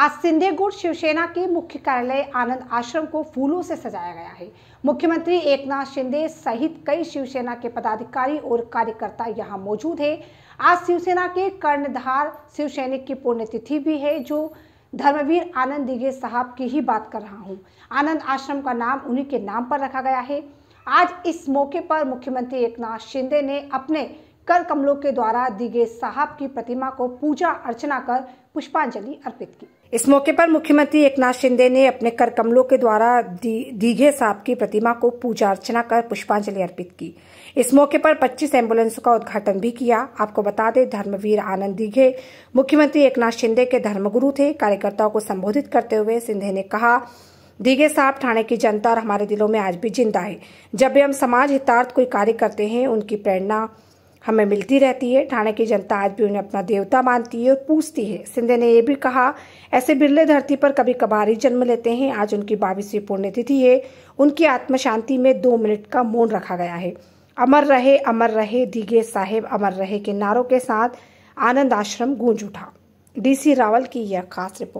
आज सिंधेगुड़ शिवसेना के मुख्य कार्यालय आनंद आश्रम को फूलों से सजाया गया है मुख्यमंत्री एकनाथ शिंदे सहित कई शिवसेना के पदाधिकारी और कार्यकर्ता यहां मौजूद है आज शिवसेना के कर्णधार शिव सैनिक की पुण्यतिथि भी है जो धर्मवीर आनंद दिगे साहब की ही बात कर रहा हूँ आनंद आश्रम का नाम उन्हीं के नाम पर रखा गया है आज इस मौके पर मुख्यमंत्री एकनाथ शिंदे ने अपने कर कमलों के द्वारा दिगे साहब की प्रतिमा को पूजा अर्चना कर पुष्पांजलि अर्पित की इस मौके पर मुख्यमंत्री एकनाथ शिंदे ने अपने कर कमलों के द्वारा दीघे साहब की प्रतिमा को पूजा अर्चना कर पुष्पांजलि अर्पित की इस मौके पर 25 एम्बुलेंसों का उद्घाटन भी किया आपको बता दें धर्मवीर आनंद दीघे मुख्यमंत्री एकनाथ शिंदे के धर्मगुरु थे कार्यकर्ताओं को संबोधित करते हुए सिंधे ने कहा दीघे साहब थाने की जनता और हमारे दिलों में आज भी जिंदा है जब भी हम समाज हितार्थ कोई कार्य करते हैं उनकी प्रेरणा हमें मिलती रहती है ठाणे की जनता आज भी उन्हें अपना देवता मानती है और पूछती है सिंधे ने यह भी कहा ऐसे बिरले धरती पर कभी कभार ही जन्म लेते हैं आज उनकी बाईसवीं पुण्यतिथि है उनकी आत्म शांति में दो मिनट का मौन रखा गया है अमर रहे अमर रहे दिगे साहेब अमर रहे के नारों के साथ आनंद आश्रम गूंज उठा डीसी रावल की यह खास रिपोर्ट